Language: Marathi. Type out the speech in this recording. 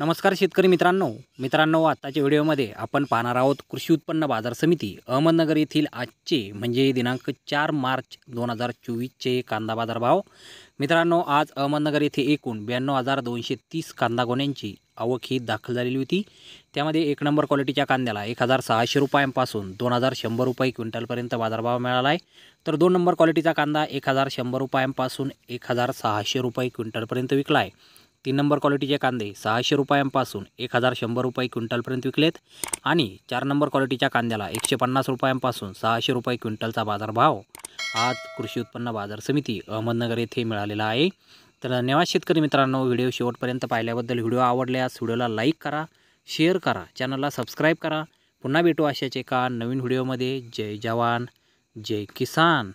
नमस्कार शेतकरी मित्रांनो मित्रांनो आत्ताच्या व्हिडिओमध्ये आपण पाहणार आहोत कृषी उत्पन्न बाजार समिती अहमदनगर येथील आजचे म्हणजे दिनांक चार मार्च दोन हजार चोवीसचे कांदा बाजार भाव मित्रांनो आज अहमदनगर येथे एकूण ब्याण्णव हजार दोनशे तीस कांदा गोण्यांची आवक ही दाखल झालेली होती त्यामध्ये एक नंबर क्वालिटीच्या कांद्याला एक हजार सहाशे रुपयांपासून दोन हजार शंभर रुपये क्विंटलपर्यंत बाजारभाव मिळाला आहे तर दोन नंबर क्वालिटीचा कांदा एक हजार शंभर रुपयांपासून एक हजार सहाशे रुपये क्विंटलपर्यंत विकला आहे तीन नंबर क्वालिटीचे कांदे सहाशे रुपयांपासून एक हजार शंभर रुपये क्विंटलपर्यंत विकलेत आणि चार नंबर क्वालिटीच्या कांद्याला एकशे पन्नास रुपयांपासून सहाशे रुपये क्विंटलचा बाजारभाव आज कृषी उत्पन्न बाजार समिती अहमदनगर येथे मिळालेला आहे तर धन्यवाद शेतकरी मित्रांनो व्हिडिओ शेवटपर्यंत पाहिल्याबद्दल व्हिडिओ आवडल्यास व्हिडिओला लाईक करा शेअर करा चॅनलला सबस्क्राईब करा पुन्हा भेटू अशाच एका नवीन व्हिडिओमध्ये जय जवान जय किसान